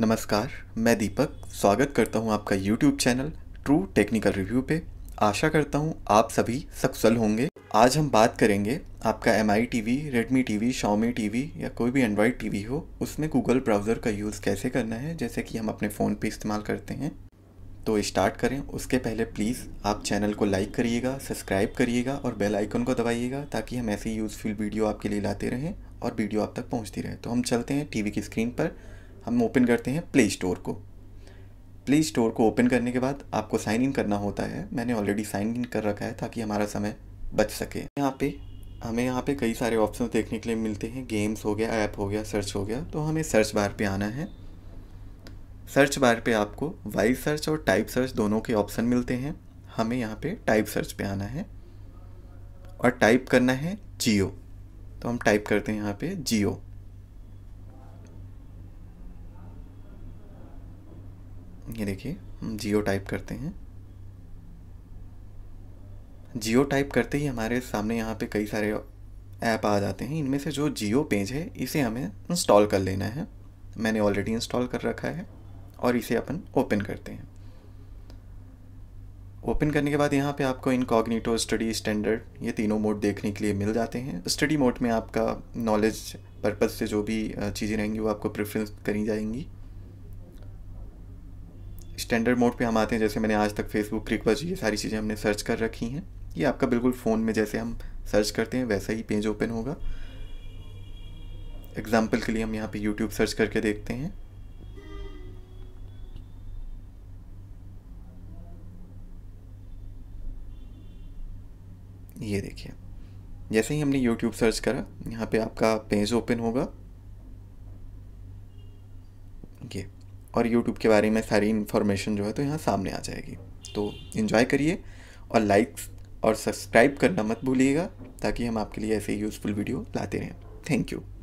नमस्कार मैं दीपक स्वागत करता हूं आपका YouTube channel true technical review पे आशा करता हूं आप सभी सक्सल होंगे आज हम बात करेंगे आपका M I T V Redmi T V Xiaomi T V या कोई भी एंड्रॉयड टी वी हो उसमें गूगल ब्राउज़र का यूज़ कैसे करना है जैसे कि हम अपने फ़ोन पे इस्तेमाल करते हैं तो स्टार्ट करें उसके पहले प्लीज़ आप चैनल को लाइक करिएगा सब्सक्राइब करिएगा और बेल आइकन को दबाइएगा ताकि हम ऐसी यूज़फुल वीडियो आपके लिए लाते रहें और वीडियो आप तक पहुँचती रहे तो हम चलते हैं टी की स्क्रीन पर हम ओपन करते हैं प्ले स्टोर को प्ले स्टोर को ओपन करने के बाद आपको साइन इन करना होता है मैंने ऑलरेडी साइन इन कर रखा है ताकि हमारा समय बच सके यहाँ पे हमें यहाँ पे कई सारे ऑप्शन देखने के लिए मिलते हैं गेम्स हो गया ऐप हो गया सर्च हो गया तो हमें सर्च बार पे आना है सर्च बार पे आपको वाइज सर्च और टाइप सर्च दोनों के ऑप्शन मिलते हैं हमें यहाँ पे टाइप सर्च पे आना है और टाइप करना है जियो तो हम टाइप करते हैं यहाँ पे जियो ये देखिए हम जियो टाइप करते हैं जियो टाइप करते ही हमारे सामने यहाँ पे कई सारे ऐप आ जाते हैं इनमें से जो जियो पेज है इसे हमें इंस्टॉल कर लेना है मैंने ऑलरेडी इंस्टॉल कर रखा है और इसे अपन ओपन करते हैं ओपन करने के बाद यहाँ पे आपको इनकॉग्निटो स्टडी स्टैंडर्ड ये तीनों मोड देखने के लिए मिल जाते हैं स्टडी मोड में आपका नॉलेज पर्पज़ से जो भी चीज़ें रहेंगी वो आपको प्रेफरेंस करी जाएंगी स्टैंडर्ड मोड पे हम आते हैं जैसे मैंने आज तक फेसबुक क्रिकबज ये सारी चीज़ें हमने सर्च कर रखी हैं ये आपका बिल्कुल फ़ोन में जैसे हम सर्च करते हैं वैसा ही पेज ओपन होगा एग्ज़ाम्पल के लिए हम यहाँ पे यूट्यूब सर्च करके देखते हैं ये देखिए जैसे ही हमने YouTube सर्च करा यहाँ पे आपका पेज ओपन होगा ये और यूट्यूब के बारे में सारी इन्फॉर्मेशन जो है तो यहाँ सामने आ जाएगी तो इन्जॉय करिए और लाइक्स और सब्सक्राइब करना मत भूलिएगा ताकि हम आपके लिए ऐसे यूज़फुल वीडियो लाते रहें थैंक यू